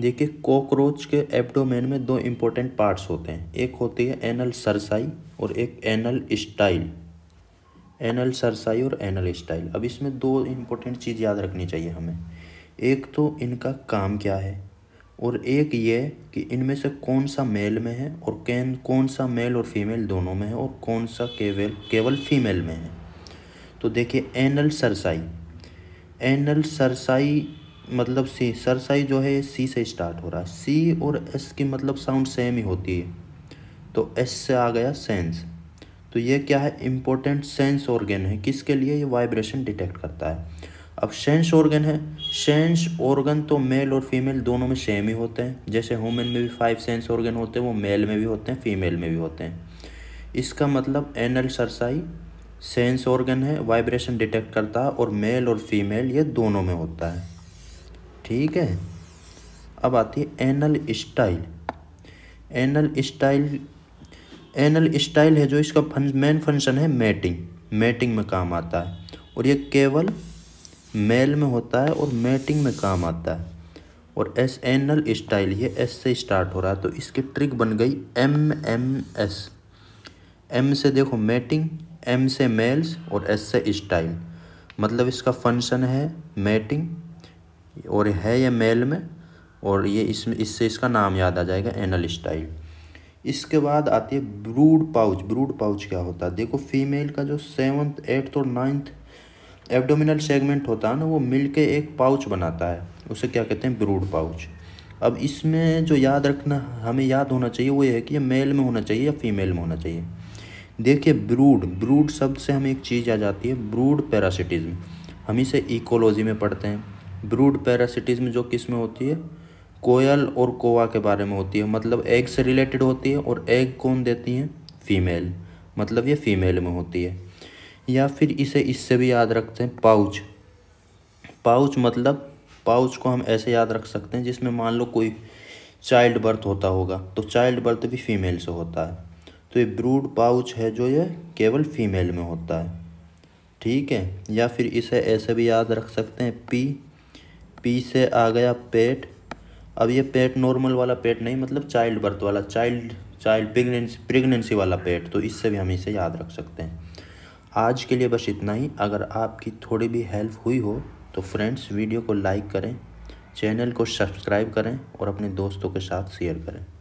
देखिए कॉकरोच के एब्डोमेन में दो इम्पोर्टेंट पार्ट्स होते हैं एक होती है एनल सरसाई और एक एनल स्टाइल एनल सरसाई और एनल स्टाइल अब इसमें दो इम्पोर्टेंट चीज़ याद रखनी चाहिए हमें एक तो इनका काम क्या है और एक ये कि इनमें से कौन सा मेल में है और कैन कौन सा मेल और फीमेल दोनों में है और कौन सा केवल केवल फीमेल में है तो देखिए एनल सरसाई एनल सरसाई मतलब सी सरसाई जो है सी से स्टार्ट हो रहा है सी और एस की मतलब साउंड सेम ही होती है तो एस से आ गया सेंस तो ये क्या है इम्पोर्टेंट सेंस ऑर्गेन है किसके लिए ये वाइब्रेशन डिटेक्ट करता है अब सेंस ऑर्गन है सेंस ऑर्गन तो मेल और फीमेल दोनों में सेम ही होते हैं जैसे ह्यूमन में भी फाइव सेंस ऑर्गन होते हैं वो मेल में भी होते हैं फीमेल में भी होते हैं इसका मतलब एनल सरसाई सेंस ऑर्गन है वाइब्रेशन डिटेक्ट करता है और मेल और फीमेल ये दोनों में होता है ठीक है अब आती है anal style anal style anal style है जो इसका फन मेन फंक्शन है मेटिंग मेटिंग में काम आता है और ये केवल मेल में होता है और मेटिंग में काम आता है और एस एनल स्टाइल ये एस से स्टार्ट हो रहा है तो इसकी ट्रिक बन गई एम एम एस एम से देखो मेटिंग एम से मेल्स और एस से स्टाइल मतलब इसका फंक्शन है मेटिंग और है ये मेल में और ये इसमें इससे इसका नाम याद आ जाएगा एनल स्टाइल इसके बाद आती है ब्रूड पाउच ब्रूड पाउच क्या होता है देखो फीमेल का जो सेवन्थ एट्थ और नाइन्थ एब्डोमिनल सेगमेंट होता है ना वो मिल के एक पाउच बनाता है उसे क्या कहते हैं ब्रूड पाउच अब इसमें जो याद रखना हमें याद होना चाहिए वो ये है कि ये मेल में होना चाहिए या फीमेल में होना चाहिए देखिए ब्रूड ब्रूड शब्द से हमें एक चीज़ आ जाती है ब्रूड पैरासिटिज्म हम इसे इकोलॉजी में पढ़ते हैं ब्रूड पैरासिटीज़ में जो किस में होती है कोयल और कोवा के बारे में होती है मतलब एग से रिलेटेड होती है और एग कौन देती हैं फीमेल मतलब ये फीमेल में होती है या फिर इसे इससे भी याद रखते हैं पाउच पाउच मतलब पाउच को हम ऐसे याद रख सकते हैं जिसमें मान लो कोई चाइल्ड बर्थ होता होगा तो चाइल्ड बर्थ भी फीमेल से होता है तो ये ब्रूड पाउच है जो ये केवल फीमेल में होता है ठीक है या फिर इसे ऐसे भी याद रख सकते हैं पी पी से आ गया पेट अब ये पेट नॉर्मल वाला पेट नहीं मतलब चाइल्ड बर्थ वाला चाइल्ड चाइल्ड प्रेगनेंसी प्रेगनेंसी वाला पेट तो इससे भी हम इसे याद रख सकते हैं आज के लिए बस इतना ही अगर आपकी थोड़ी भी हेल्प हुई हो तो फ्रेंड्स वीडियो को लाइक करें चैनल को सब्सक्राइब करें और अपने दोस्तों के साथ शेयर करें